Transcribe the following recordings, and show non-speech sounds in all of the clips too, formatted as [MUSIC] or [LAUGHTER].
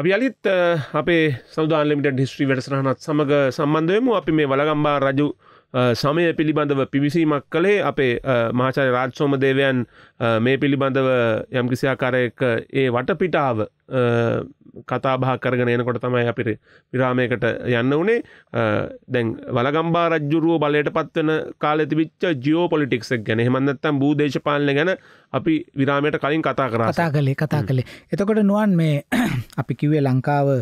අපි අලිත් අපේ සෞදානලිමිට හිස්ත්‍රී වැඩසරහනත් සමඟ සම්බන්ධයමු අපි මේ වලගම්බා රජු සමය පිළිබඳව පිවිසීමක් කළේ අපේ මාචාය රාජ්සෝම දේවයන් මේ පිළිබඳව යම්කිසි ආකාරයක ඒ වටපිටාව කතාබා කරගෙන එනකොට තමයි අපිරි විරාමයකට යන්න වනේ දැන් වලගම්බා රජ්ජුරුව බලයට පත්වන කාල තිවිච්ච ජියෝ පොලිටික්ක් ගැන හෙමන්නත්තම් බූදේශපාලන ගැන අපි විරාමයට කලින් කතා කර කතා කලේ කතා කළේ එතකොට නුවන් මේ [CLEARS THROAT] අපි කිවේ ලංකාව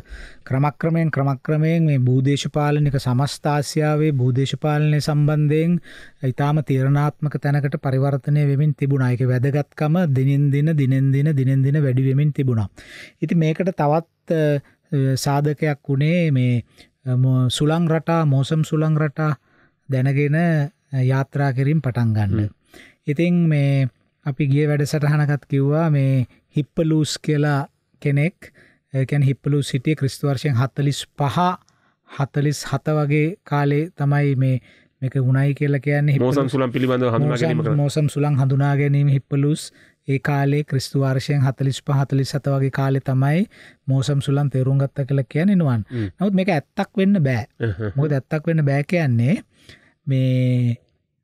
ක්‍රමක්‍රමයෙන් ක්‍රමක්‍රමයෙන් මේ බූදේශපාලනික සමස්ථාසියාවේ බූදේශපාලනය සම්බන්ධයෙන් ඉතාම තීරණාත්මක තැනකට පරිවර්තනය වෙමින් තිබුණයික වැද වැදගත්කම දිනෙන් දින දිනෙන් දින දිනෙන් දින වැඩිවෙමින් තිබුණා. ඉති මේකට තවත් සාධකයක් වුණේ මේ සුළං රටා මෝසම් සුළං රටා දැනගෙන යාත්‍රා කිරින් පටන් ගන්න. ඉතින් මේ අපි ගිය වැඩසටහනකත් කිව්වා මේ හිප්පලූස් කියලා කෙනෙක් කැන් හිප්පලූ සිටිය ක්‍රිස්තුවර්ශයෙන් හත්තලිස් පහ හතලිස් හත වගේ කාලේ තමයි මේ මේක උුණයි කියලා කියන්නේ මෝසම් සුලම් පිළිබඳ හඳුනාගැනීම මෝසම් සුලම් හඳුනා ගැනීම හිප්පලුස් ඒ කාලේ ක්‍රිස්තු වර්ෂයෙන් 45 47 වගේ කාලේ තමයි මෝසම් සුලම් තේරුම් ගත්තා කියලා කියන්නේ නුවන්. නමුත් මේක ඇත්තක් වෙන්න බෑ. මොකද ඇත්තක් වෙන්න බෑ කියන්නේ මේ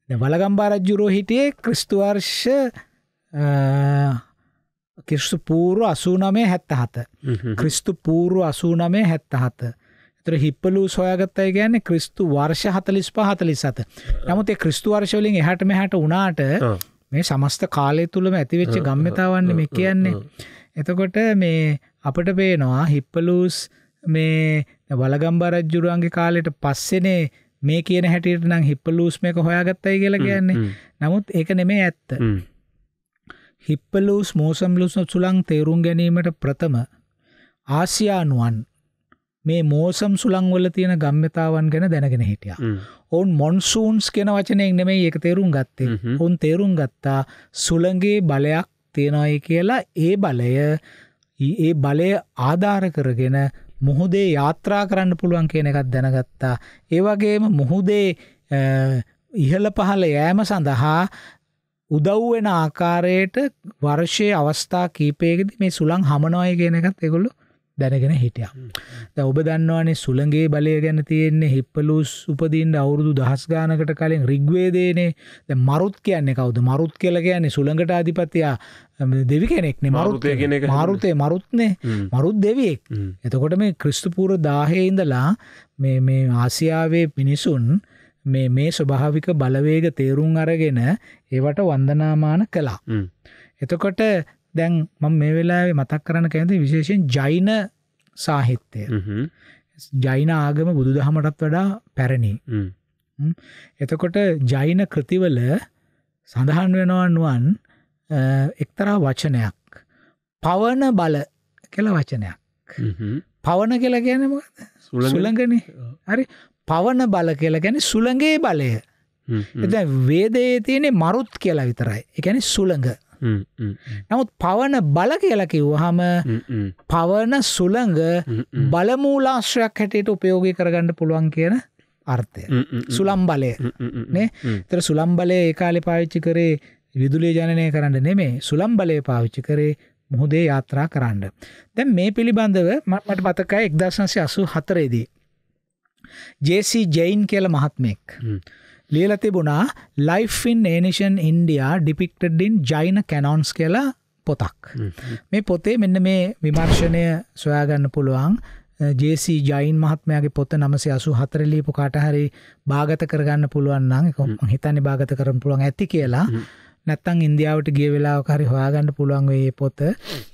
දැන් වලගම්බා රජුරෝ හිටියේ ක්‍රිස්තු වර්ෂ ක්‍රිස්තු පූර්ව 89 77. ක්‍රිස්තු පූර්ව 89 77. තර හිප්පලූ සොයාගත්තය ගැන්න ක්‍රිස්තු වර්ෂ හතලිස් පහතලි සත නමුත් ක්‍රිස්තු වර්ශවලින් එහට මෙහට උනාට මේ සමස්ත කාලය තුළම ඇතිවෙච්ච ගම්මතාවන්න මේ කියන්නේ එතකොට මේ අපට පේනවා හිප්පලූස් මේ වලගම්බරජ්ජුරුවන්ගේ කාලෙට පස්සෙනේ මේ කියන හැටියට නම් හිප්පලූස් මේක හොයාගත්තයි කියලා කියන්නේ නමුත් ඒක නෙමේ ඇත්ත හිප්පලූස් මෝසම්ලුස් සුළං තේරුම් ගැනීමට ප්‍රථම ආසියානුවන් මේ මෝසම් සුළංවල තියෙන ගම්්‍යතාවන් ගැන දැනගෙන හිටියා. ඔවුන් මොන්සූන්ස් කෙන වචනයෙන් නෙමෙයි එක තේරුම් ගත්තේ. ඔවුන් තේරුම් ගත්තා සුළඟේ බලයක් තියෙනයි කියලා ඒ බලය ඒ බලය ආධාර කරගෙන මුහුදේ යාත්‍රා කරන්න පුළුවන් කියන එකත් දැනගත්තා. ඒවගේම මුහුදේ ඉහළ පහළ යෑම සඳහා උදව්වෙන ආකාරයට වර්ෂය අවස්ථා කීපයකද මේ සුළං හමනෝය කියන එකත් එකොළු දැනගෙන හිටියා. දැන් ඔබ දන්නවනේ සුළඟේ බලය ගැන තියෙන්නේ හිප්පලූස් උපදින්න අවුරුදු දහස් ගානකට කලින් ඍග්වේදයේනේ. දැන් මරුත් කියන්නේ කවුද? මරුත් කියලා කියන්නේ සුළඟට අධිපතියා දෙවි කෙනෙක්නේ මරුත් මාරුතේ මරුත්නේ මරුත් දෙවියෙක්. එතකොට මේ ක්‍රිස්තු පූර්ව 1000 ඉඳලා මේ මේ ආසියාවේ මිනිසුන් මේ මේ ස්වභාවික බලවේග තේරුම් අරගෙන ඒවට වන්දනාමාන කළා. එතකොට දැන් මම මේ වෙලාවේ මතක් කරන්න කැමති විශේෂයෙන් ජෛන සාහිත්‍යය. ජෛන ආගම බුදුදහමටත් වඩා පැරණි. එතකොට ජෛන කෘතිවල සඳහන් වෙනවා නුවන් එක්තරා වචනයක් පවන බල කියලා වචනයක්. පවන කියලා කියන්නේ මොකද? සුළඟනේ. හරි. පවන බල කියලා කියන්නේ සුළඟේ බලය. එතන වේදයේ තියෙන මරුත් කියලා විතරයි. ඒ කියන්නේ සුළඟ. නමුත් පවන බල කියලා කිව්වහම පවන සුළඟ බලමූලාශ්‍රයක් හැටියට උපයෝගී කරගන්න පුළුවන් කියන අර්ථය සුළම් බලය නේ තර සුළම් බලය ඒකාලෙ පාවිච්චි කරේ විදුලේ ජනය කරන්න නෙමේ සුළම් බලය පාවිච්චි කරේ මුහුදේ යාත්‍රා කරන්න. දැන් මේ පිළිබඳව මට මතකයි එක්දර්ශන්සය අසු හතරේදී. ජේසි ජයින් කියල මහත්මෙක්. ලියල තිබුණා ලයිෆින් ඒනිෂන් ඉන්ඩියා ඩිපික්ටඩින් ජයින කැනොන්ස් කියලා පොතක් මේ පොතේ මෙන්න මේ විමර්ශණය සොයාගන්න පුළුවන් ජේසි ජයින් මහත්මයාගේ පොත නමසේ අසු හතරලීපු කාටහරි භාගත කරගන්න පුළුවන්න්න හිතනි භාගත කරන පුළුවන් ඇති කියලා නැත්තං ඉන්දියාවට ගේ වෙලාව හරි හොයාගන්න පුළුවන් ඒ පොත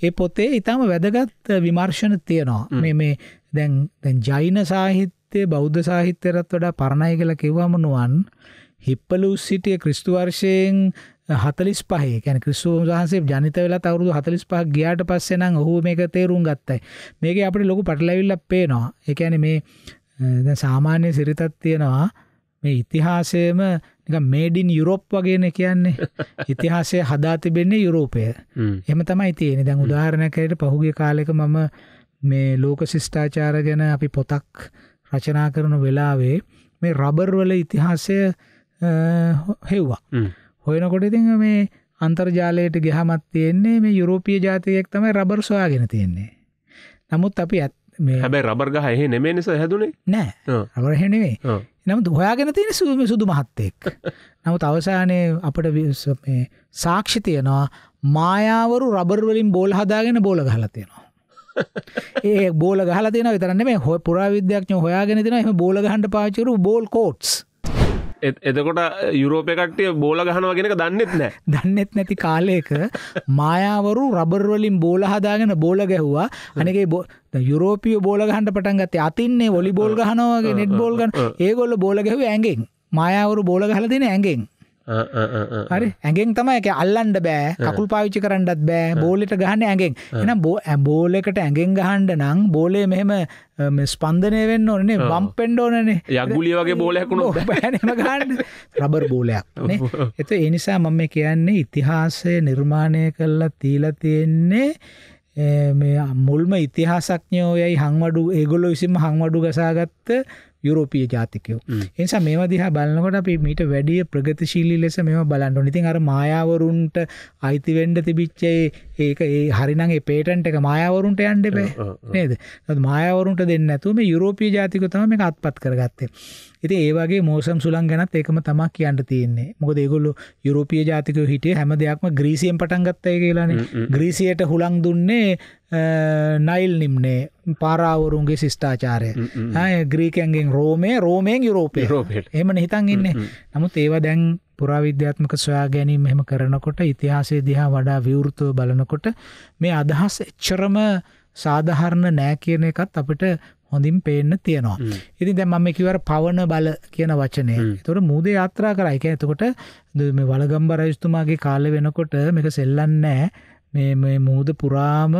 ඒ පොතේ ඉතාම වැදගත් විමර්ශණ තියනවා මේ මේ දැන් දැන් ජෛන සාහිත්‍ය සාහිත්‍යයේ බෞද්ධ සාහිත්‍යයටත් වඩා පරණයි කියලා කිව්වම නුවන් හිප්පලූස් සිටිය ක්‍රිස්තු වර්ෂයෙන් 45 ඒ කියන්නේ ක්‍රිස්තුස් වහන්සේ ජනිත වෙලා අවුරුදු 45ක් ගියාට පස්සේ නම් ඔහු මේක තේරුම් ගත්තයි. මේකේ අපිට ලොකු පටලැවිල්ලක් පේනවා. ඒ කියන්නේ මේ දැන් සාමාන්‍ය සිරිතක් තියෙනවා මේ ඉතිහාසයේම නිකන් මේඩ් ඉන් යුරෝප් වගේනේ කියන්නේ. [LAUGHS] ඉතිහාසය හදා තිබෙන්නේ යුරෝපය. එහෙම තමයි තියෙන්නේ. දැන් උදාහරණයක් ඇරෙට පහුගිය කාලෙක මම මේ ලෝක ශිෂ්ටාචාර ගැන අපි පොතක් රචනා කරන වෙලාවේ මේ රබර්වල ඉතිහාසය හෙව්වා. හොයනකොට ඉතින් මේ අන්තර්ජාලයට ගහමත් තියෙන්නේ මේ යුරෝපිය ජාතිකයෙක් තමයි රබර් සොයාගෙන තියෙන්නේ. නමුත් අපි හැබැයි රබර් ගහ එහෙ නෙමේ නිසා හැදුනේ නෑ රබර් එහෙ නෙමේ. නමුත් හොයාගෙන තියෙන සුදු සුදු මහත්තයෙක්. [LAUGHS] නමුත් අවසානයේ අපිට මේ සාක්ෂි තියනවා මායාවරු රබර් වලින් බෝල හදාගෙන බෝල ගහලා තියෙනවා. ඒ බෝල ගහලා තියෙනවා විතර නෙමෙයි හොය පුරාවිද්‍යාඥයෝ හොයාගෙන තියෙනවා එහෙම බෝල ගහන්න පාවිච්චි කරපු බෝල් කෝට්ස් එතකොට යුරෝපය කට්ටිය බෝල ගහනවා කෙනක දන්නෙත් නෑ [LAUGHS] දන්නෙත් නැති කාලයක මායාවරු රබර්වලින් බෝල හදාගෙන බෝල ගැහ්වා අනකේ බෝ යුරෝපිය බෝල ගහන්ට පටන් ගත්තේ අතින්නේ වොලි බෝල් ගහනවාගේ නෙට් බෝල් ගන්න ඒගොල්ල බෝල ගැහුව ඇගෙන් මායාවරු බෝල ගහල දෙන ඇගෙන් හරි ඇගෙන් තමයි එක අල්ලන්ඩ බෑ කකුල් පාවිච්චි කරන්නත් බෑ බෝලට ගහන්න ඇගෙන් එනම් බෝ ඇබෝලෙකට ඇගෙන් ගහන්ඩ නම් බෝලය මෙහෙම ස්පන්දනය වෙන්න ඕනේ බම් පෙන්ඩෝනනේ යගුලිය වගේ බෝලයක්ුණු ගන්න රබර් බෝලයක් [LAUGHS] එත එනිසා මම කියන්නේ ඉතිහාසය නිර්මාණය කරලා තීලා තියෙන්නේ මේ මුල්ම ඉතිහාසක්ඥෝ යයි හංවඩු ඒගොල්ලො විසිම හංවඩු ගසාගත්ත යුරෝපීය ජාතිකයෝ. ඒ නිසා මේවා දිහා බලනකොට අපි මීට වැඩිය ප්‍රගතිශීලී ලෙස මේවා බලන්න ඕනේ. ඉතින් අර මායාවරුන්ට අයිති වෙන්න තිබිච්ච ඒක ඒ හරිනම් ඒ පේටන්ට් එක මායාවරුන්ට යන්න එපා නේද? නමුත් මායාවරුන්ට දෙන්නේ නැතුව මේ යුරෝපීය ජාතිකයෝ තමයි මේක අත්පත් කරගත්තේ. ඉතින් ඒ වගේ මෝසම් සුළං ගැනත් ඒකම තමයි කියන්න තියෙන්නේ. මොකද ඒගොල්ලෝ යුරෝපීය ජාතිකයෝ හිටියේ හැම දෙයක්ම ග්‍රීසියෙන් පටන් ගත්තා කියලානේ. ග්‍රීසියට හුලං දුන්නේ නයිල් නිම්නේ පාරාවරුන්ගේ ශිෂ්ඨාචාරය ග්‍රීකන්ගෙන් රෝමය රෝමයෙන් යුරෝපය එම හිතන් ඉන්නේ නමුත් ඒවා දැන් පුරාවිද්‍යාත්මක සොයා ගැනීම මෙම කරනකොට ඉතිහාසේ දිහා වඩා විවෘතව බලනකොට මේ අදහස් එච්චරම සාධහරණ නෑ කියන එකත් අපිට හොඳින් පේන්න තියෙනවා. ඉතින් දැන් මම කිවර පවන බල කියන වචනය. ඒතකොට මූදේ යාත්‍රා කරා. ඒ කියන්නේ එතකොට මේ වලගම්බ රජතුමාගේ කාලේ වෙනකොට මේක සෙල්ලන්නේ නෑ. මේ මේ මූද පුරාම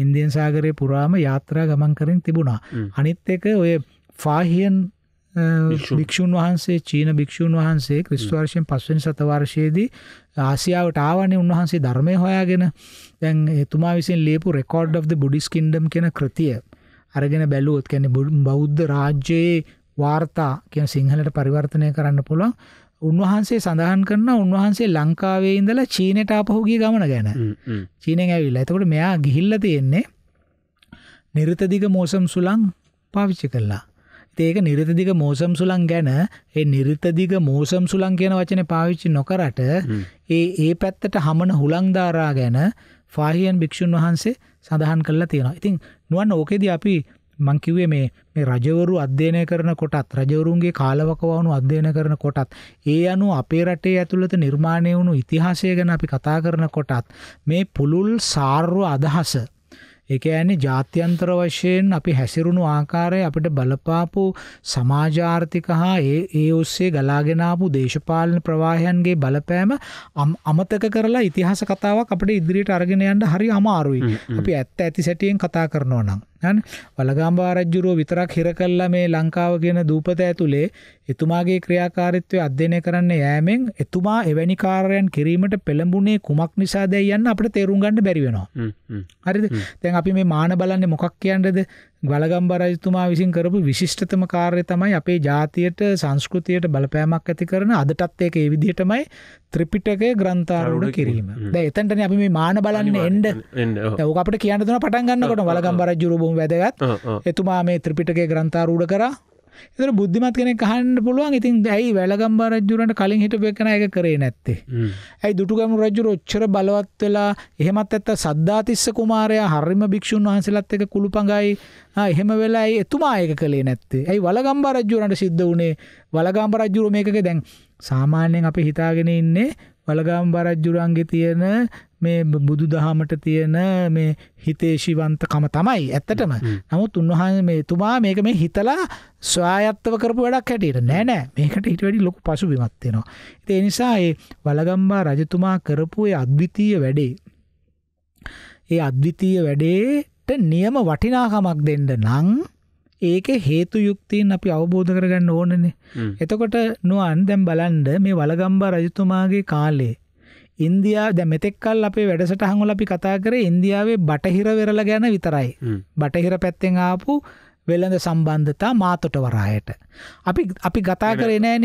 ඉන්දියන් සාගරය පුරාම යාත්‍රා ගමන් කරින් තිබුණා. අනිත් එක ඔය ෆාහියන් භික්‍ෂූන් වහන්සේ චීන භික්‍ෂූන් වහන්සේ ක්‍රිස්තුවර්ශයෙන් පස්වනි සතවර්ශයේදී ආසියාවට ආවනේ උන්වහන්සේ ධර්මය හොයාගෙන දැන් එතුමා විසින් ලේපු record of the Buddhist kingdom කෙන කෘතිය අරගෙන බැලුවොත් කැන බෞද්ධ රාජ්‍යයේ වාර්තා කියන සිංහලට පරිවර්තනය කරන්න පුළුවන් උන්වහන්සේ සඳහන් කරනවා උන්වහන්සේ ලංකාවේ ඉඳලා චීනයට ආපහු ගිය ගමන ගැන. චීනෙන් ඇවිල්ලා. එතකොට මෙයා ගිහිල්ලා තියෙන්නේ නිර්තදිග මෝසම් සුලං පාවිච්චි කළා. ඒක නිර්තදිග මෝසම් සුලං ගැන ඒ නිර්තදිග මෝසම් සුලං කියන වචනේ පාවිච්චි නොකරට ඒ ඒ පැත්තට හමන හුලං ගැන ෆාහියන් භික්ෂුන් වහන්සේ සඳහන් කළා තියෙනවා. ඉතින් නුවන් ඕකේදී අපි මං කිව්වේ මේ මේ රජවරු අධ්‍යයනය කරන කොටත් රජවරුන්ගේ කාලවකවානු අධ්‍යයනය කරන කොටත් ඒ අනුව අපේ රටේ ඇතුළත නිර්මාණය වුණු ඉතිහාසය ගැන අපි කතා කරන කොටත් මේ පුළුල් සාර්ව අදහස ඒක ඇන්නේ ජාත්‍යන්තර වශයෙන් අපි හැසිරුණු ආකාරය අපිට බලපාපු සමාජාර්ථික හා ඒ ඒ ඔස්සේ ගලාගෙනාපු දේශපාලන ප්‍රවාහයන්ගේ බලපෑම අමතක කරලා ඉතිහාස කතාවක් අපිට ඉදිරියට අරගෙන යන්න හරි අමාරුයි. අපි ඇත්ත ඇති සැටියෙන් කතා කරනවා නම්. වලගම්බා රජ්ජුරුව විතරක් හිර කළා මේ ලංකාව කියන දූපත ඇතුලේ එතුමාගේ ක්‍රියාකාරීත්වය අධ්‍යයනය කරන්න යෑමෙන් එතුමා එවැනි කාර්යයන් කිරීමට පෙළඹුණේ කුමක් නිසාද යන්න අපිට තේරුම් ගන්න බැරි වෙනවා. හරිද? දැන් අපි මේ මාන බලන්නේ මොකක් කියන්නේද? ගලගම්බ රජතුමා විසින් කරපු විශිෂ්ටතම කාර්ය තමයි අපේ ජාතියට සංස්කෘතියට බලපෑමක් ඇති කරන අදටත් ඒක ඒ විදිහටමයි ත්‍රිපිටකය ග්‍රන්ථාරුණ කිරීම ද එතන්ටන අපි මේ මාන බලන්න එන්ඩ ඔක අපට කියන්න තුන පටන්ගන්නකොට වලගම්බර ජුරුබුම් වැදගත් එතුමා මේ ත්‍රිපිටකය ග්‍රන්ථාරූඩ කර ඒතර බුද්ධිමත් කෙනෙක් අහන්න පුළුවන්. ඉතින් ඇයි වැලගම්බා රජුරන්ට කලින් හිටපු එක නෑ ඒක කරේ නැත්තේ? ඇයි දුටුගැමුණු රජුර ඔච්චර බලවත් වෙලා එහෙමත් නැත්නම් සද්දාතිස්ස කුමාරයා හරිම භික්ෂුන් වහන්සේලාත් එක්ක කුළුපඟයි ආ එහෙම වෙලා ඇයි එතුමා ඒක කළේ නැත්තේ? ඇයි වලගම්බා රජුරන්ට සිද්ධ වුණේ? වලගම්බා රජුර මේකක දැන් සාමාන්‍යයෙන් අපි හිතාගෙන ඉන්නේ වලගම් බරජ්ජුරන්ගේ තියෙන මේ බුදු දහමට තියෙන මේ හිතේශිවන්තකම තමයි ඇත්තටම නමුත් උන්වහන් මේ තුමා මේක මේ හිතලා ස්වායත්තව කරපු වැඩක් හැටියට නෑ නෑ මේකට හිට වැඩි ලොකු පසු බිමත්වෙනවා ඒ නිසා ඒ වලගම්බා රජතුමා කරපු අද්විතීය වැඩේ ඒ අද්විතීය වැඩේට නියම වටිනාකමක් දෙන්න නං ඒක හේතු යුක්තියෙන් අපි අවබෝධ කරගන්න ඕනනේ. එතකොට නුවන් දැම් බලන්ඩ මේ වලගම්බා රජතුමාගේ කාලේ. ඉන්දයා දැ මෙතෙක්කල් අපේ වැඩසටහංගුල අපි කතා කර ඉන්දියාවේ බටහිර වෙරල ගැන විතරයි. බටහිර පැත්තෙන් ආපු වෙළඳ සම්බන්ධතා මාතොට වරායට. අපි අපි කතා කරනෑන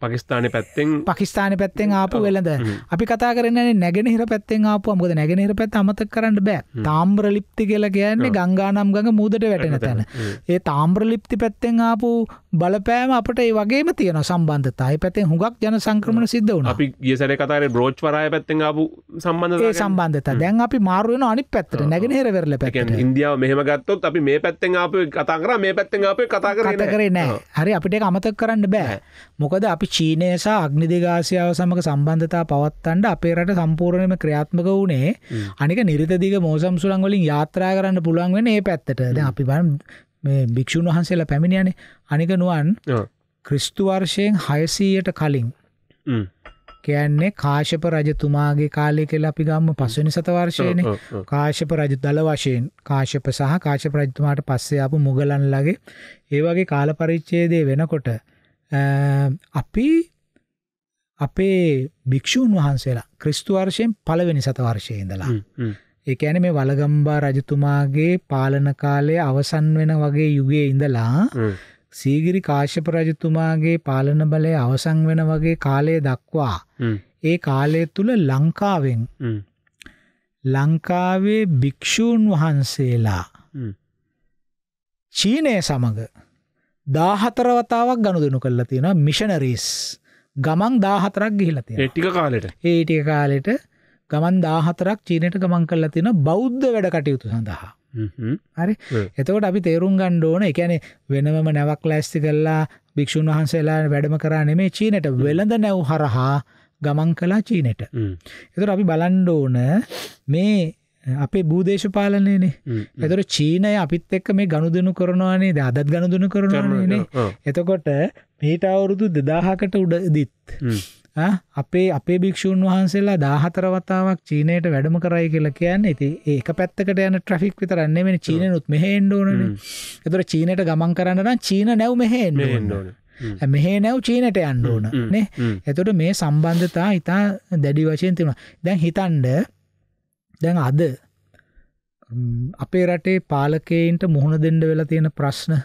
පකිස්ාන පැත්තෙන් පකිස්ාන පැත්තෙන් ආපු වෙළඳ අපි කතා කරන නැගෙනහිර පැත්තෙන් ආපු අමුද නැගෙනහිර පැත් අමත කරන්න බෑ තාම්්‍ර ලිප්ති කියල කියන්නේ ගංගානම් ගඟ මුදට වැටෙන තැන. ඒ තාම්්‍ර ලිප්ති පැත්තෙන් ආපු බලපෑම අපට ඒ වගේම තියෙන සම්බන්ධතායි පැතෙන් හුඟක් ජන සංක්‍රමණ සිද්ධ වුණ අපි ගියසර කතර බ්‍රෝච් වරය පැත්තෙන් අපපු සම්බන්ධ සම්බන්ධත දැන් අපි මාරුවන අනි පැත්තර නැගෙන හෙරවෙරල පැක ඉන්දියාව මෙහම ගත්තොත් අපි මේ පැත්තෙන් අප කතා කර මේ පැත්තෙන් අප කතා කර කරේ නෑ හරි අපිට අමතක් කරන්න බෑ මොකද අපි චීනයසා අග්නිදිගාසියාව සමඟ සම්බන්ධතා පවත්තන්ට අපේ රට සම්පූර්ණයම ක්‍රියාත්මක වුණේ අනික නිරිතදික මෝසම් සුළංගොලින් යාත්‍රා කරන්න පුළුවන් වෙන ඒ පැත්තට ද අපි බන් මේ භික්‍ෂූන් වහන්සේලා පැමිණියනේ අනික නුවන් ක්‍රිස්තු වර්ෂයෙන් හයසීයට කලින් කියන්නේ කාශප රජතුමාගේ කාලය කෙලා අපි ගම්ම පස්වනි සතවර්ශයන කාශප රජ දල වශයෙන් කාශප සහ කාශප රජතුමාට පස්සේ අප මුගලන් ලගේ ඒවගේ කාලපරිච්චේදය වෙනකොට අපි අපේ භික්‍ෂූන් වහන්සේලා ක්‍රිස්තු වර්ෂයෙන් පලවෙනි සතවර්ශයඉඳලා ඒ කියන්නේ මේ වලගම්බා රජතුමාගේ පාලන කාලය අවසන් වෙන වගේ යුගයේ ඉඳලා සීගිරි කාශ්‍යප රජතුමාගේ පාලන බලය අවසන් වෙන වගේ කාලය දක්වා ඒ කාලය තුල ලංකාවෙන් ලංකාවේ භික්ෂූන් වහන්සේලා චීනය සමග 14 වතාවක් ගනුදෙනු කරලා තියෙනවා මිෂනරිස් ගමන් 14ක් ගිහිලා තියෙනවා ඒ ටික කාලෙට ඒ ටික කාලෙට ගමන් 14ක් චීනයට ගමන් කරලා තියෙන බෞද්ධ වැඩ කටයුතු සඳහා. හරි එතකොට අපි තේරුම් ගන්න ඕන එකැනේ වෙනමම නැවක් ලෑස්ති කරලා භික්‍ෂූන් වහන්සේලා වැඩම කරා නෙමේ චීනට වෙළඳ නැව් හරහා ගමන් කලා චීනට. එතුර අපි බලන්ඩ ඕන මේ අපේ භූදේශපාලනයනේ එතර චීනය අපිත් එක්ක මේ ගණුදනු කරනවානේ ද අදත් ගණදුන කරනවානේ එතකොට මීට අවුරුදු දෙදාහකට උඩදිත් අපේ අපේ භික්‍ෂූන් වහන්සේලා දාහතර වතාවක් චීනයට වැඩම කරයි කියලා කියන්න ඇති ඒක පැත්තකට යන ට්‍රෆික් විතරන්නේ මෙ චීනනුත් මෙහෙන්ඩෝනන එතුර චීනයට ගමන් කරන්න චීන නැව් මෙහෙන්ඩෝන මෙහේ නැව් චීනට යන්න ඕන නේ එතොට මේ සම්බන්ධතා ඉතා දැඩි වශයෙන් තිබුණ දැන් හිතන්ඩ දැන් අද අපේ රටේ පාලකයින්ට මුහුණ දෙන්ඩ වෙලා තියෙන ප්‍රශ්න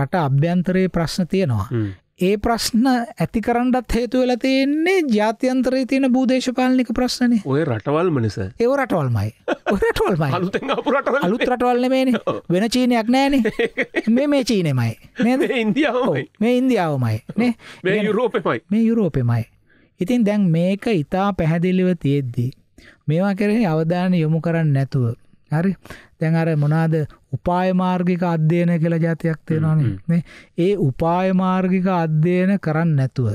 රට අභ්‍යන්තරයේ ප්‍රශ්න තියෙනවා ඒ ප්‍රශ්න ඇති කරන්නත් හේතු වෙලා තියෙන්නේ ජාත්‍යන්තරයේ තියෙන භූදේශපාලනික ප්‍රශ්නනේ. ඔය රටවල්ම නිසා. ඒව රටවල්මයි. ඔය රටවල්මයි. අලුතෙන් ආපු රටවල්. අලුත් රටවල් නෙමෙයිනේ. වෙන චීනයක් නෑනේ. මේ මේ චීනෙමයි. නේද? මේ ඉන්දියාවමයි. මේ ඉන්දියාවමයි. නේ? මේ යුරෝපෙමයි. මේ යුරෝපෙමයි. ඉතින් දැන් මේක ඊටා පැහැදිලිව තියෙද්දි මේවා කෙරෙහි අවධානය යොමු කරන්නේ නැතුව හරි දැන් අර මොනාද උපායමාර්ගික අධ්‍යයන කියලා ජාතියක් තියෙනවානේ ඒ උපායමාර්ගික අධ්‍යයන කරන්න නැතුව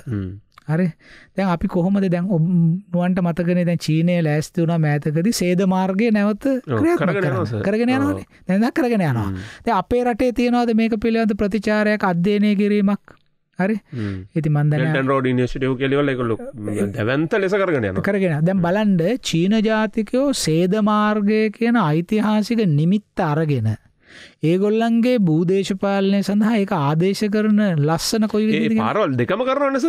හරි දැන් අපි කොහොමද දැන් නුවන්ට මතකනේ දැන් චීනය ලෑස්ති වුණා මෑතකදී සේද මාර්ගය නැවත කරගෙන යනවානේ දැන් කරගෙන යනවා දැන් අපේ රටේ තියනවාද මේක පිළිබඳ ප්‍රතිචාරයක් අධ්‍යයනය කිරීමක් හරි ඇති මන්දන රෝඩ නිසිටව කෙලවල එකලු දැවන්ත ලෙස කරගෙන කරගෙන දැම් බලන්ඩ චීන ජාතිකයෝ සේදමාර්ගය කියන ඓතිහාසික නිමිත්ත අරගෙන ඒගොල්ලන්ගේ භූදේශපාලනය සඳහා ඒක ආදේශ කරන ලස්සන කොයි පරල් දෙකම කරනස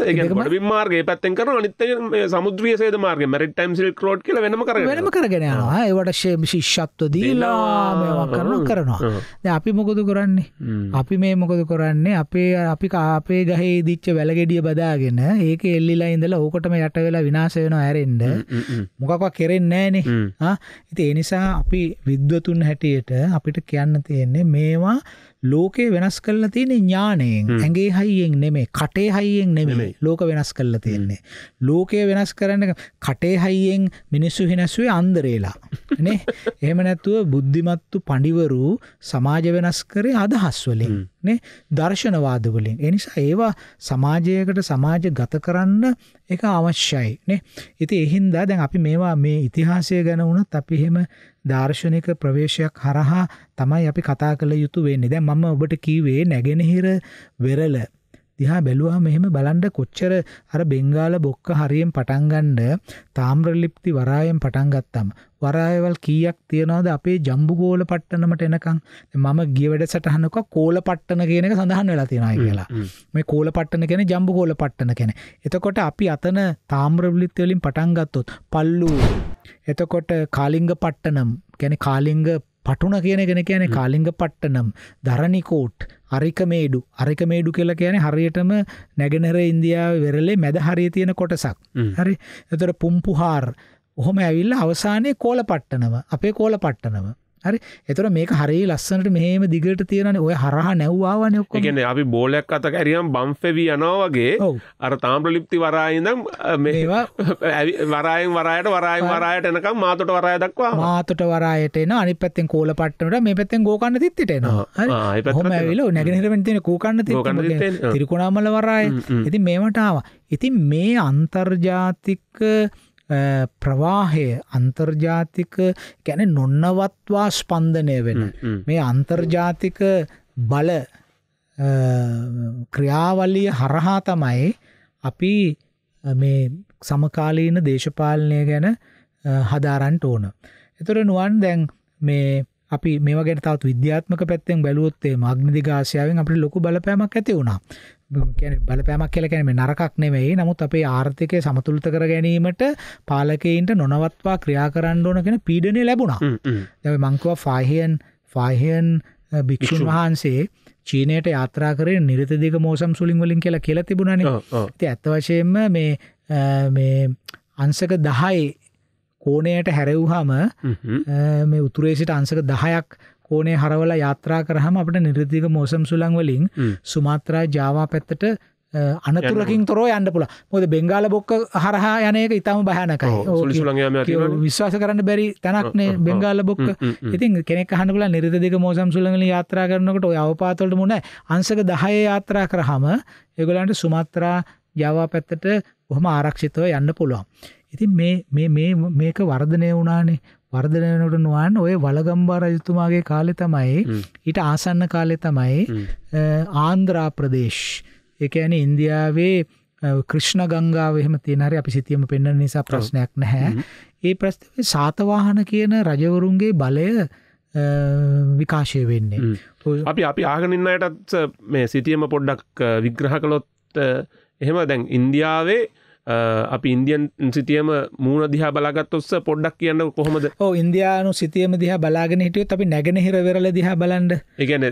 ඩි මාර්ගේ පැත්තෙන් කරන අනිත සමුද්‍රිය සේ මාර්ග මරි ටයිම් සිල් කරෝට් කියල වෙනම කර වෙනම කරගෙන ඒවට ශේම ශිෂ්ෂත්ව දීලා කරන කරනවා අපි මොකද කරන්නේ අපි මේ මොකද කරන්නේ අපේ අපි කාපේ ගහේ දිච්ච වැලගෙඩිය බදාගෙන ඒක එල්ලිලා ඉඳලා ඕකටම යට වෙලා විනාශ වෙන ඇරෙන්ඩ මොකක් කෙරෙන්නෑනේ ඉති එනිසා අපි විද්වතුන් හැටියට අපිට කියන්න තියෙන්නේ මේවා ලෝකේ වෙනස් කරලා තියෙන්නේ ඥාණයෙන් ඇඟේ හයියෙන් නෙමෙයි කටේ හයියෙන් නෙමෙයි ලෝක වෙනස් කරලා තියෙන්නේ ලෝකය වෙනස් කරන්න කටේ හයියෙන් මිනිස්සු හිනස්සුවේ අන්දරේලා නේ එහෙම නැතුව බුද්ධිමත්තු පඬිවරු සමාජ වෙනස් කරේ අදහස් වලින් නේ දර්ශනවාද වලින් ඒ නිසා ඒවා සමාජයකට සමාජ ගත කරන්න ඒක අවශ්‍යයි නේ ඉතින් එහින්දා දැන් අපි මේවා මේ ඉතිහාසය ගැන වුණත් අපි එහෙම දාර්ශනික ප්‍රවේශයක් හරහා තමයි අපි කතා කළ යුතු වෙන්නේ දැන් මම ඔබට කීවේ නැගෙනහිර වෙරළ දිහා බැලුවා මෙහෙම බලන්ඩ කොච්චර අර බෙංගාල බොක්ක හරියෙන් පටන්ගන්ඩ තාම්රලිප්ති වරායෙන් පටන්ගත්තම්. වරායවල් කීයක් තියෙනවාද අපේ ජම්බුගෝල පට්ටනමට එනකං මම ගියවැඩ සටහනක කෝල පට්ටන කියනක සඳහන් වෙලා තියෙනයි කියලා මේ කෝල පට්ටන කෙන ජම්බුගෝල පට්ටන කෙන. එතකොට අපි අතන තාම්රවලිත්වලින් පටන්ගත්තොත් පල්ලු. එතකොට කාලිංග පට්ටනම් ගැන කාලිංග පටුන කියන ගෙන කියන කාලිංග පට්ටනම් දරණිකෝට් අරිකමේඩු අරිකමේඩු කියල කියන හරියටම නැගෙනර ඉන්දියාව වෙරලේ මැද හරිය තියෙන කොටසක් හරි එතර පුම්පුහාර් ඔහොම ඇවිල්ල අවසානය කෝල පට්ටනව අපේ කෝල පට්ටනව හරි එතකොට මේක හරිය ලස්සනට මෙහෙම දිගට තියෙනනේ ඔය හරහා නැව්වාවනේ ඔක්කොම. ඒ කියන්නේ අපි බෝලයක් අත කැරියම් බම්ෆෙවි යනවා වගේ අර තාම්‍රලිප්ති වරායේ ඉඳන් මේවා වරායෙන් වරායට වරායෙන් වරායට එනකම් මාතොට වරාය දක්වා මාතොට වරායට එන අනිත් පැත්තෙන් කෝලපට්ටමට මේ පැත්තෙන් ගෝකන්න තිත්තේට එනවා. හරි. ඔහොම ඇවිල්ලා නැගෙනහිරෙන් තියෙන කෝකන්න තිත්තේ තිරිකුණාමල වරාය. ඉතින් මේවට ආවා. ඉතින් මේ අන්තර්ජාතික ප්‍රවාහය අන්තර්ජාතික ගැන නොන්නවත්වා ස්පන්ධනය වෙන. මේ අන්තර්ජාතික බල ක්‍රියාවලිය හරහා තමයි අපි මේ සමකාලීන දේශපාලනය ගැන හදාරන්ට ඕන. එතුර නුවන් දැන් මේ අපි මේවගේටත් විද්‍යාත්මක පැත්තෙන් බැලුවොත්තේ මග්නිදිකාශයාවෙන් අපි ලොකු බලපෑමක් ඇති වුණා. බලපෑමක් කියල කැනෙ නරකක් නෙමෙයි නමුත් අපේ ආර්ථිකය සමතුළත කර ගැනීමට පාලකයින්ට නොනවත්වා ක්‍රියා කරන්න ඕන කෙන පීඩනය ලැබුණා දැ මංකව ෆාහියන් ෆාහියන් භික්‍ෂූන් වහන්සේ චීනයට යාත්‍රා කරේ නිරතදික මෝසම් සුලින් වලින් කියලා කියල තිබුණන ති ඇත්ත වශයෙන්ම මේ මේ අන්සක දහයි කෝනයට හැරව්හම මේ උතුරේසිට අන්සක දහයක් කෝනේ හරවලා යාත්‍රා කරාම අපිට නිර්දිග මෝසම් සුළං වලින් සුමාත්‍රා ජාවා පැත්තට අනතුරකින් තොරෝ යන්න පුළ මොද බෙංගාල බොක්ක හරහා යනක ඉතාම භයනකයි විශ්වාස කරන්න බැරි තැනක්නේ බෙංගාල බොක්ක ඉතින් කෙනෙක් හනුල නිරිත දෙක මෝසම් සුළඟල යාත්‍රා කරනකට අවපාතොලට මුණ අන්සක දහය යාත්‍රා කරහම එගොලන්ට සුමත්‍රා ජවා පැත්තට ඔහොම ආරක්ෂිතව යන්න පුළුවන්. ඉතින් මේක වර්ධනය වුණානේ වර්ධනය වෙනකොට නොවන්න ඔය වලගම්බා රජතුමාගේ කාලේ තමයි ඊට ආසන්න කාලේ තමයි ආන්ද්‍රා ප්‍රදේශ් ඒ කියන්නේ ඉන්දියාවේ ක්‍රිෂ්ණ ගංගාව එහෙම තියෙන හරි අපි සිතියම පෙන්වන නිසා ප්‍රශ්නයක් නැහැ. ඒ ප්‍රශ්නේ සාතවාහන කියන රජවරුන්ගේ බලය විකාශය වෙන්නේ. අපි අපි ආගෙන ඉන්න අයටත් මේ සිටියම පොඩ්ඩක් විග්‍රහ කළොත් එහෙම දැන් ඉන්දියාවේ අපි ඉන්දියන් සිතියම මූුණ දිහා බලාගත් ඔස්ස පොඩ්ඩක් කියන්න කොහොමද ඕ ඉන්දයානු සිතියම දිහා බලාගෙන හිටියත් අපි නැගෙනහිර වෙරල දිහා බලන්ඩ එකන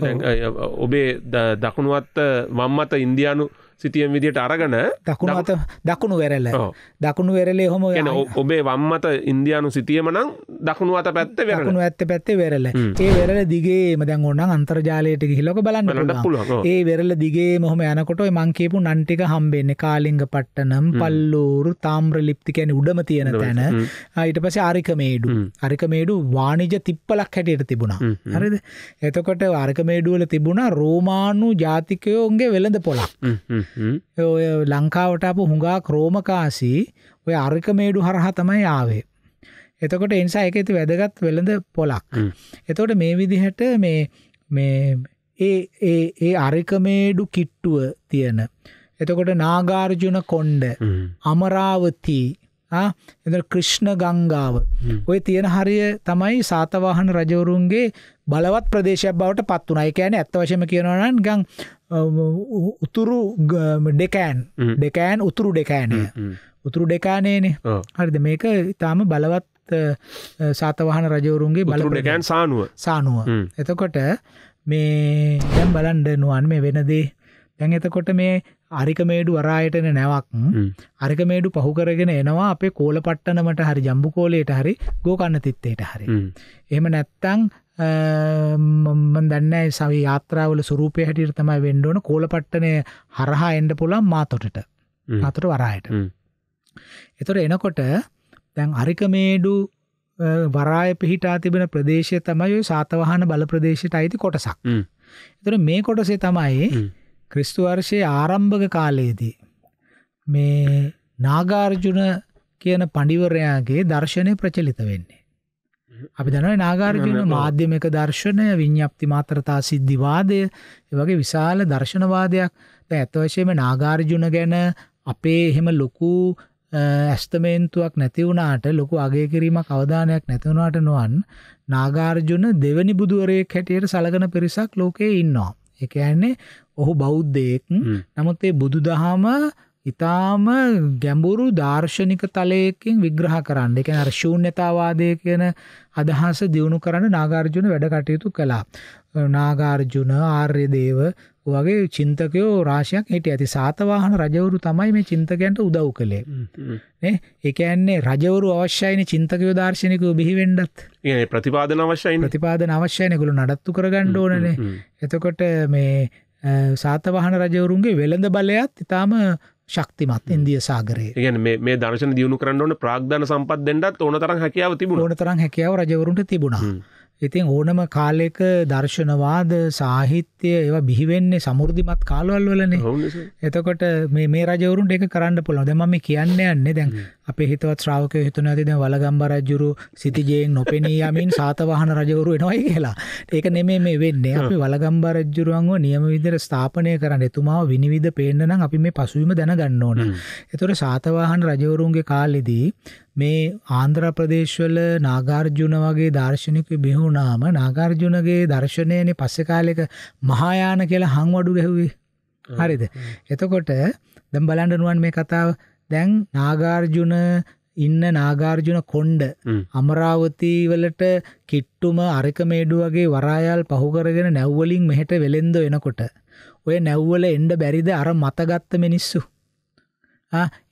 ඔබේ දකුණුවත් මම්මත ඉන්දයානු සිතියෙන් විදිට අරගන දකුණු අත දකුණු වෙරල්ල දකුණු වෙරලේ හොම ගැන ඔබේ වම්මත ඉන්දයානු සිතියමනං දකුණු අත පැත්ත වැකුණු ඇත්ත පැත්තේ වෙරල ඒ වෙරල දිගේම දැන් ඔන්න අන්තර්ජාලයට ගිහිලක බලන්න ඒ වෙරල දිගේ මොහම යනකොට මංකේපු නන්ටික හම්බෙන්නේ කාලිංග පට්ටනම් පල්ලූරු තාම්්‍ර ලිප්තිකැන උඩම තියෙන තැන ඊට පස අරිකමේඩු අරිකමේඩු වානිජ තිප්පලක් හැටියට තිබුණා හරිද එතකොට අරිකමේඩුවල තිබුණා රෝමානු ජාතිකයෝන්ගේ වෙළඳ පොලක් ඔය ලංකාවට අප හුඟා ක්‍රෝමකාසී ඔය අරික මේඩු හරහ තමයි ආවේ. එතකොට එනිසා එක ඇති වැදගත් වෙළඳ පොලක්. එතකොට මේ විදිහට මේ මේ ඒ ඒ ඒ අරිකමේඩු කිට්ටුව තියෙන. එතකොට නාගාර්ජුන කොණ්ඩ අමරාවතී එ ක්‍රිෂ්ණ ගංගාව. ඔය තියෙන හරිය තමයි සාතවාහන රජවරුන්ගේ බලවත් ප්‍රදේශයක් බවට පත් වුනයි කෑන ඇත්ත වශම කියනවනන් ගං උතුරු ඩෙකෑන් ඩෙකෑන් උතුරු ඩෙකෑනය උතුරු ඩෙකානේනේ හරිද මේක ඉතාම බලවත් සාතවහන රජවරුන්ගේ බලු ඩකෑන් සානුව සානුව එතකොට මේ දැම් බලන්ඩ නුවන් මේ වෙනදේ දැන් එතකොට මේ අරිකමේඩු වරායටන නැවක් අරිකමේඩු පහුකරගෙන එනවා අපේ කෝල පට්ටනමට හරි ජම්බු කෝලයට හරි ගෝකන්න තිත්තේට හරි. එහම නැත්තං මම දන්නේ සවි යාත්‍රාවල ස්වරූපය හැටියට තමයි වෙන්න ඕන කෝලපට්ටනය හරහා එන්න පුළුවන් මාතොටට මාතොට වරායට. එතකොට එනකොට දැන් අරිකමේඩු වරාය පිහිටා තිබෙන ප්‍රදේශය තමයි ඔය සාතවාහන බල ප්‍රදේශයට අයිති කොටසක්. එතකොට මේ කොටසේ තමයි ක්‍රිස්තු වර්ෂයේ ආරම්භක කාලයේදී මේ නාගාර්ජුන කියන පඬිවරයාගේ දර්ශනය ප්‍රචලිත වෙන්නේ. අපි දනයි නාගාර්ජන මාධ්‍යමක දර්ශනය විඤ්ඥප්ති මාත්‍රතා සිද්ධිවාදය වගේ විශාල දර්ශනවාදයක් ත ඇතවශයම නාගාර්ජුන ගැන අපේ එහෙම ලොකු ඇස්තමේන්තුවක් නැතිවුණට ලොකු අගේ කිරීම කවධානයක් නැතිවුණට නොවන් නාගාර්ජුන දෙවැනි බුදුවරයෙක් හැටියට සලගන පිරිසක් ලෝකයේ ඉන්නවා. එක ඇන්නේ ඔහු බෞද්ධයෙක් නමුත් ඒ බුදු දහම ඉතාම ගැඹුරු දාර්ශනික තලයකින් විග්‍රහ කරන්න. ඒ කියන්නේ අර ශූන්‍යතාවාදය කියන අදහස දිනු කරන නාගාර්ජුන වැඩ කටයුතු කළා. නාගාර්ජුන ආර්යදේව වගේ චින්තකයෝ රාශියක් හිටිය ඇති. සාතවාහන රජවරු තමයි මේ චින්තකයන්ට උදව් කළේ. නේ? ඒ කියන්නේ රජවරු අවශ්‍යයිනේ චින්තකයෝ දාර්ශනිකයෝ බිහි වෙන්නත්. ඒ ප්‍රතිපාදන අවශ්‍යයිනේ. ප්‍රතිපාදන අවශ්‍යයිනේ. ඒගොල්ලෝ නඩත්තු කරගන්න ඕනනේ. එතකොට මේ සාතවාහන රජවරුන්ගේ වෙළඳ බලයත් ඊටාම ශක්තිමත් ඉන්දිය සාගරය ගැන මේ දර්ශන දියුණු කරන්න ඕන ප්‍රාග්ධන සම්පත්දෙන්ටත් ඕන තර හැකියාව තිබුණ ඕන තරම් හැකියාව රජවරුන්ට තිබුණා ඉතින් ඕනම කාලෙක දර්ශනවාද සාහිත්‍යය ඒවා බිහිවෙන්නේ සමුෘධිමත් කාලවල් වලනේ එතකොට මේ රජවරුන්ට එක කරන්න පුළො දෙම මේ කියන්න යන්නේ දැන් අපේ හිතවත් ශ්‍රාවකය හිතන ඇති දැන් වලගම්බ රජුරු සිටිජයෙන් නොපෙනී යමින් සාතවාහන රජවරු එනවයි කියලා. ඒක නෙමෙයි මේ වෙන්නේ. අපි වලගම්බ රජුරුවන්ව නියම විදිහට ස්ථාපනය කරන්න එතුමාව විනිවිද පේන්න නම් අපි මේ පසුවිම දැනගන්න ඕන. ඒතොර සාතවාහන රජවරුන්ගේ කාලෙදී මේ ආන්ද්‍ර ප්‍රදේශවල නාගාර්ජුන වගේ දාර්ශනික බිහුණාම නාගාර්ජුනගේ දර්ශනයනේ පස්සේ කාලෙක මහායාන කියලා හංවඩු ගැහුවේ. හරිද? එතකොට දැන් බලන්න නුවන් මේ කතාව දැන් නාගාර්ජුන ඉන්න නාගාර්ජුන කොණ්ඩ අමරාවති වලට කිට්ටුම අරක මේඩු වගේ වරායල් පහු කරගෙන නැව්වලින් මෙහෙට වෙලෙන්ද එනකොට ඔය නැව්වල එන්න බැරිද අර මතගත්ත මිනිස්සු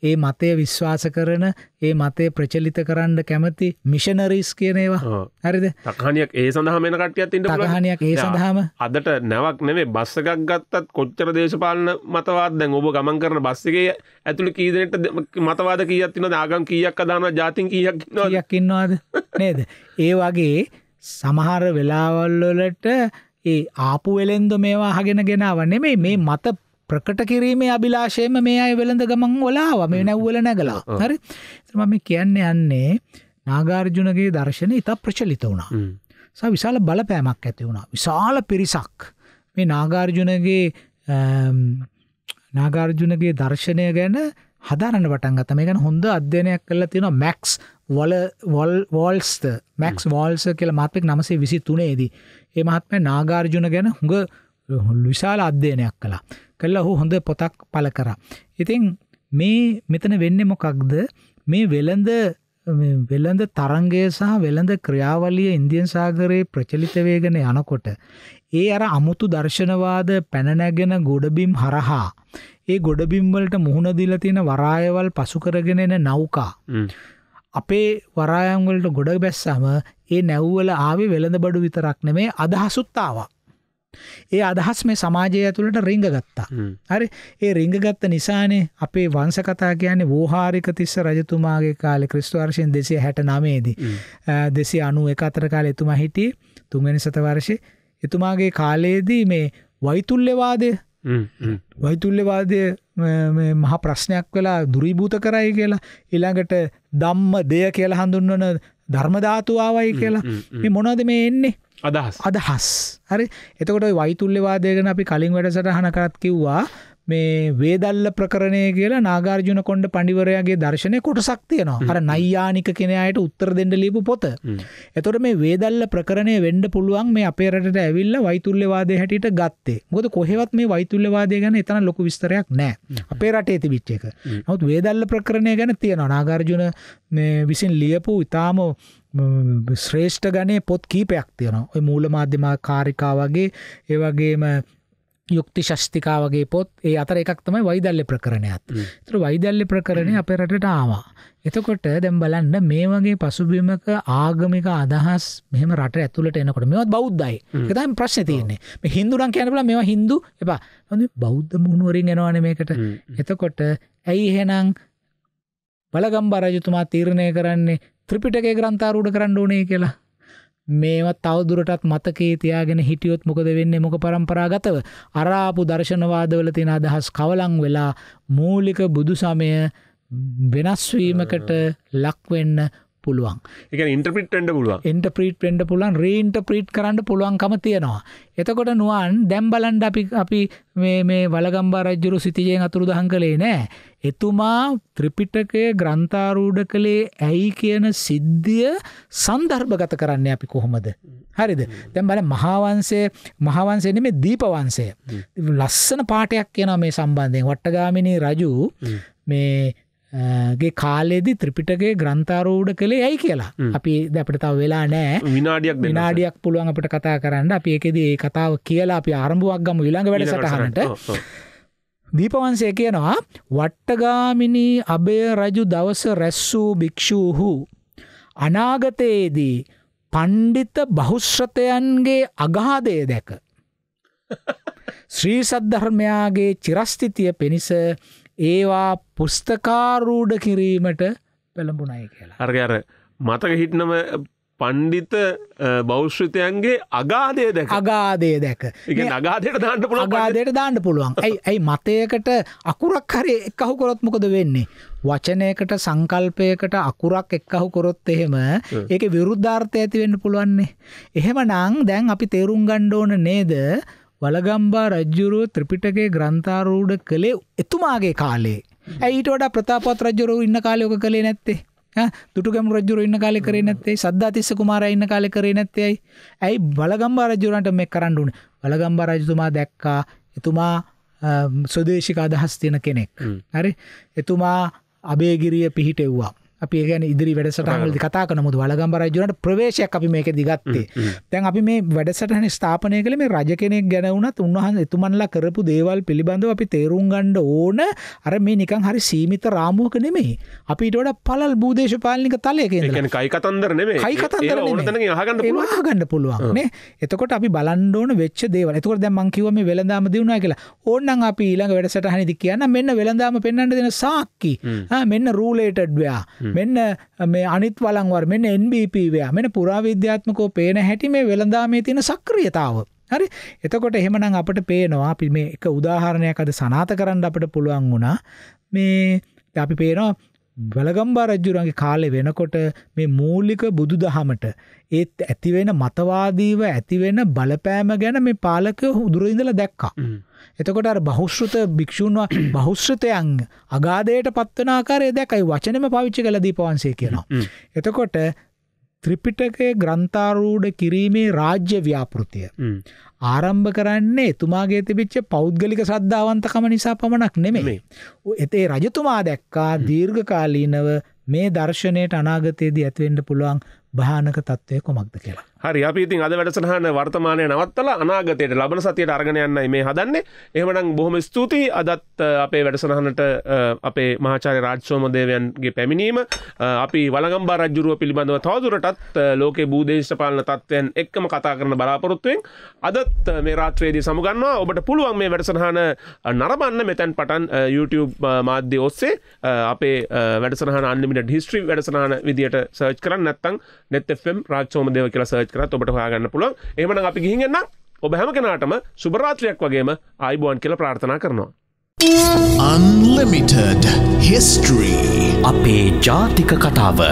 ඒ මතය විශ්වාස කරන ඒ මතය ප්‍රචලිත කරන්න කැමති මිෂනරීස් කියනේවා හරිද තකහනියක් ඒ සඳහමෙන කටියත් ඉට හනියක් ඒ සඳහම අදට නැවක් නෙවේ බස්සකක් ගත්තත් කොච්චර දේශපාලන මතවාද දැන් ඔබ ගමන් කරන බස්සගේ ඇතුළි කීදනට මතවාද කියත්තින දාගම් කියක් අදාන ජාතින් කියක් යක් ඉන්නවාද නේද ඒ වගේ සමහර වෙලාවල්ලොලට ඒ ආපු වෙලෙන්ද මේවා හගෙන ගෙනාව නෙමේ මේ මත ප්‍රකට කිරීමේ අභිලාෂයෙන්ම මේ අය වෙළඳ ගමන් වලාව මේ නැව්වල නැගලා. හරි? ඉතින් මම කියන්නේ යන්නේ නාගාර්ජුනගේ දර්ශනය ඉතා ප්‍රචලිත වුණා. සා විශාල බලපෑමක් ඇති වුණා. විශාල පිරිසක් මේ නාගාර්ජුනගේ නාගාර්ජුනගේ දර්ශනය ගැන හදාරන්න පටන් ගත්තා. මේ ගැන හොඳ අධ්‍යයනයක් කරලා තියෙනවා මැක්ස් වල වෝල්ස්ද මැක්ස් වෝල්ස් කියලා මාත්‍රික් 923 දී. ඒ මහත්මයා නාගාර්ජුන ගැන හුඟ විශාල අධ්‍යයනයක් කලා කල්ල ඔහු හොඳ පොතක් පල කරා. ඉතින් මේ මෙතන වෙන්න මොකක්ද මේ වෙළඳ වෙළඳ තරංගය සහ වෙළඳ ක්‍රියාවලිය ඉන්දියන් සාගරයේ ප්‍රචලිතවේගෙන යනකොට. ඒ අර අමුතු දර්ශනවාද පැනනැගෙන ගොඩබිම් හරහා. ඒ ගොඩබිම්වලට මුහුණදිල තියෙන වරායවල් පසුකරගෙන එන නෞකා. අපේ වරායන්වලට ගොඩ බැස්සම ඒ නැව්වල ආවේ වෙළඳ බඩු විතරක් නෙමේ අදහසුත්තාවක්. ඒ අදහස් මේ සමාජය ඇතුළට රිංග ගත්තා. හරි ඒ රිංග ගත්ත නිසානේ අපේ වංශ කතා කියන්නේ වෝහාරික තිස්ස රජතුමාගේ කාලේ ක්‍රිස්තු වර්ෂයෙන් 269 දී 291 අතර කාලේ එතුමා හිටියේ තුන්වෙනි ශතවර්ෂයේ එතුමාගේ කාලයේදී මේ වෛතුල්‍යවාදය වෛතුල්‍යවාදය මහා ප්‍රශ්නයක් වෙලා දුරීභූත කරයි කියලා ඊළඟට ධම්ම දෙය කියලා හඳුන්වන ධර්ම ධාතු ආවයි කියලා මේ මොනවද මේ එන්නේ අදහස් අදහස් හරි එතකොට වයිතුල්ලවාදයගෙන අපි කලින් වැඩ සටහන කරත් කිව්වා මේ වේදල්ල ප්‍රකරණය කියලා නාගාර්ජුන කොණ්ඩ පඬිවරයාගේ දර්ශනය කොටසක් තියෙනවා. අර නෛයානික කෙනයාට උත්තර දෙන්න ලියපු පොත. එතකොට මේ වේදල්ල ප්‍රකරණය වෙන්න පුළුවන් මේ අපේ රටට ඇවිල්ලා වෛතුල්‍යවාදයේ හැටියට ගත්තේ. මොකද කොහෙවත් මේ වෛතුල්‍යවාදය ගැන එතන ලොකු විස්තරයක් නැහැ. අපේ රටේ තිබිච්ච එක. නමුත් වේදල්ල ප්‍රකරණය ගැන තියෙනවා. නාගාර්ජුන මේ විසින් ලියපු ඊටාම ශ්‍රේෂ්ඨ ගණේ පොත් කීපයක් තියෙනවා. ඔය මූලමාධ්‍යම කාරිකා වගේ ඒ වගේම යුක්ති ශෂ්තිකා වගේ පොත් ඒ අතර එකක් තමයි වෛදල්්‍ය ප්‍රකරණයත් තුර වෛදල්්‍ය ප්‍රකරණය අප රටට ආවා. එතකොට දැම් බලන්න මේ වගේ පසුබිමක ආගමික අදහස් මෙම රට ඇතුලට එනකොට මෙවත් බෞද්ධයි එකතම ප්‍රශ්න තියන්නේ හිදුරන් කියැනබල මෙවා හින්දු එපා බෞද්ධ මුහුණුවරින් එනවාන මේකට එතකොට ඇයි හෙනම් බලගම්බ රජතුමා තීරණය කරන්නේ ත්‍රිපිටක ග්‍රන්ථාරූඩ කරන්න ඕනේ කියලා මේවා තවදුරටත් මතකේ තියාගෙන හිටියොත් මොකද වෙන්නේ මොක පරම්පරාගතව අරාපු දර්ශනවාදවල තියෙන අදහස් කවලං වෙලා මූලික බුදු සමය වෙනස්වීමකට ලක්වෙන්න පුළුවන් එක ඉන්ටපිට ෙන්ඩ පුළුව එන්ට ප්‍රීට් ෙන්ඩ පුලන් රීන්ට ප්‍රීට් කරන්න පුළුවන්කම තියෙනවා එතකොට නුවන් දැම්බලන්ඩ අපි අපි මේ වලගම්බා රජ්ජුරු සිතියෙන් අතුරු දහන් කළේ නෑ එතුමා ත්‍රිපිටකය ග්‍රන්ථාරූඩ කළේ ඇයි කියන සිද්ධිය සන්දර්භගත කරන්න අපි කොහොමද හරිද දැම් බල මහාවන්සේ මහාවන්සේ මේ දීපවන්සේ ලස්සන පාටයක් කියන මේ සම්බන්ධයෙන් වට්ටගාමිණී රජු මේ ගේ කාලෙදි ත්‍රිපිටගේ ග්‍රන්ථාරෝඩ කළේ ඇයි කියලා අපි දැපට තව වෙලා නෑ විනාඩියක් විනාඩියක් පුළුවන් අපට කතා කරන්න අප ඒකෙද ඒ කතාව කියලා අපි ආරම්භුවක් ගම විළඟ වැඩ සටහනට දීපවන්සේ කියනවා වට්ටගාමිනී අභය රජු දවස රැස්සූ භික්‍ෂූහු අනාගතයේදී පණ්ඩිත බහුශ්‍රතයන්ගේ අගාදය දැක [LAUGHS] ශ්‍රී සද්ධර්මයාගේ චිරස්ථිතිය පිණිස ඒවා පුස්තකාරූඩ කිරීමට පෙළඹුණයි කියලා. අර්ගර මතක හිටනම පණ්ඩිත බෞෂ්‍රතයන්ගේ අගාදය දැක අගාදය දැක අගාදයට දාන්න පුළ අගාදයට දාන්න පුළුවන් ඇයි ඇයි මතයකට අකුරක් හරේ එකහු කොරොත් මොකද වෙන්නේ වචනයකට සංකල්පයකට අකුරක් එක්කහු කොරොත් එහෙම ඒක විරුද්ධාර්ථය ඇති වෙන්න පුළුවන්නේ එහෙම නං දැන් අපි තේරුම් ගණ්ඩෝන නේද වලගම්බා රජ්ජුරුව ත්‍රිපිටකේ ග්‍රන්ථාරූඩ කළේ එතුමාගේ කාලේ. ඇයිට වඩා ප්‍රතාපත් රජ්ජුරුව ඉන්න කාලයක කළේ නැත්තේ. දුටුගැම් රජ්ජුරුව ඉන්න කාලේ කරේ නැත්තේ. සද්ධාතිස්ස කුමාරයා ඉන්න කාලේ කරේ නැත්තේයි. ඇයි වලගම්බා රජ්ජුරුවන්ට මේ කරන්න උනේ? වලගම්බා රජතුමා දැක්කා එතුමා ස්වදේශික අදහස් තියෙන කෙනෙක්. හරි? එතුමා අබේගිරිය පිහිටෙව්වා. අපි ගැන ඉදිරි වැඩසටහල්දි කතා කනමුතු වලගම්බරජනට ප්‍රවේශයක් අපි මේක දිගත්තේ තැන් අපි මේ වැඩසටහන ස්ථාපනය කළ මේ රජ කෙනෙක් ගැනවුනත් උන්වහන් එතුමන්ලා කරපු දේවල් පිළිබඳව අපි තේරුම් ගණ්ඩ ඕන අර මේ නිකං හරි සීමිත රාමුවක නෙමෙයි අපිටට පලල් භූදේශපාලික තලයක කයි කතන්දර නෙේ කයි කතන්දර ගන්න පුළුවන් එතකොට අපි බලන්ඩෝන වෙච්ච දේවල තුර දැමංකිවම වෙළදාම දියුණනා කියලා ඕන්නන් අපි ඊළඟ වැඩසටහනිදි කියන්න මෙන්න වෙළදාම පෙන්න්නට දෙන සාක්කි මෙන්න රූලේටඩ්වයා මෙන්න මේ අනිත් වලංවර මෙන්න NBPව මෙන පුරාවිද්‍යාත්මකෝ පේන හැටි මේ වෙළඳාමේ තියෙන සක්‍රියතාව. හරි එතකොට එහෙමනම් අපට පේනවා අපි මේ එක උදාහරණයක් අද සනාත කරන්න අපට පුළුවන් වුණා මේ අපි පේනවා බලගම්බා රජුරන්ගේ කාලේ වෙනකොට මේ මූලික බුදු දහමට ඒත් ඇතිවෙන මතවාදීව ඇතිවෙන බලපෑම ගැන මේ පාලක හුදුර ඉඳලා දැක්කා. එතකොට අර බහුශ්‍රත භික්‍ෂූන්වා [CLEARS THROAT] බහුශ්‍රතයන් අගාදයට පත්වනාකාරය දැකයි වචනම පවිච්චි කළ දීපවන්සේ කියනවා. එතකොට ත්‍රිපිටකය ග්‍රන්ථාරූඩ කිරීමේ රාජ්‍ය ව්‍යාපෘතිය. ආරම්භ කරන්නේ එතුමාගේ තිබිච්ච පෞද්ගලික සද්ධාවන්තකම නිසා පමණක් නෙමෙයි. එතේ රජතුමා දැක්කා දීර්ඝකාලීනව මේ දර්ශනයට අනාගතයේදී ඇතිවෙන්න පුළුවන් භානක තත්ත්වය කොමක්ද කියලා. හරි අපි ඉතින් අද වැඩසටහන වර්තමානය නවත්තල අනාගතයට ලබන සතියට අරගෙන යන්නයි මේ හදන්නේ එහමනම් බොහොම ස්තුතියි අදත් අපේ වැඩසනහනට අපේ මහාචාරය රාජ්‍යෝමදේවයන්ගේ පැමිණීම අපි වළගම්බා රජ්ජුරුව පිළිබඳව තවදුරටත් ලෝක බූදේශපාලන තත්වයන් එක්කම කතා කරන බලාපොරොත්තුවෙන් අදත් මේ රාත්‍රයේදී සමුගන්නවා ඔබට පුළුවන් මේ වැඩසටහන නරබන්න මෙතැන් පටන් YouTube මාධ්‍ය ඔස්සේ අපේ වැඩසටහන අන්නිමිට හිස්ට්‍රී වැඩසටහන විදියට සර්ච් කරන්න නැත්තං නෙත්ම් රාච්චෝම දෙව කියලා සර්ච් කරත් ඔබට හොයාගන්න පුළුවන් එහෙමනම් අපි ගිහින් එන්න ඔබ හැම කෙනාටම සුබරාත්‍රියක් වගේම ආයිබෝන් කියලා ප්‍රාර්ථනා කරනවා Unlimited History අපේ ජාතික කතාව